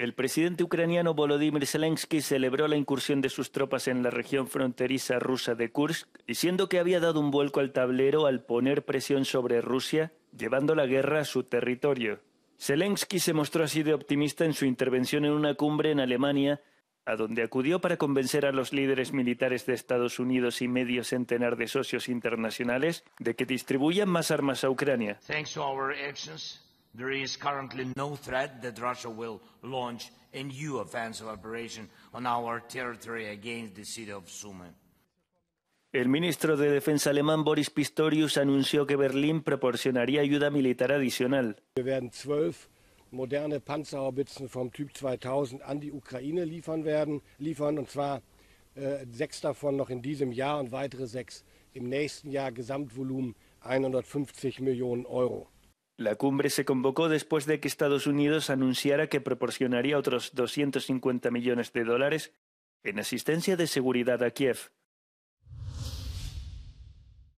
El presidente ucraniano Volodymyr Zelensky celebró la incursión de sus tropas en la región fronteriza rusa de Kursk, diciendo que había dado un vuelco al tablero al poner presión sobre Rusia, llevando la guerra a su territorio. Zelensky se mostró así de optimista en su intervención en una cumbre en Alemania, a donde acudió para convencer a los líderes militares de Estados Unidos y medio centenar de socios internacionales de que distribuyan más armas a Ucrania. There is currently no threat that Russia will launch a new offensive operation on our territory against the city of Sumy. El ministro de Defensa alemán Boris Pistorius anunció que Berlín proporcionaría ayuda militar adicional. Wir werden zwölf moderne Panzerhaubitzen vom Typ 2000 an die Ukraine liefern werden, liefern und zwar äh, sechs davon noch in diesem Jahr und weitere sechs im nächsten Jahr. Gesamtvolumen 150 Millionen Euro. La cumbre se convocó después de que Estados Unidos anunciara que proporcionaría otros 250 millones de dólares en asistencia de seguridad a Kiev,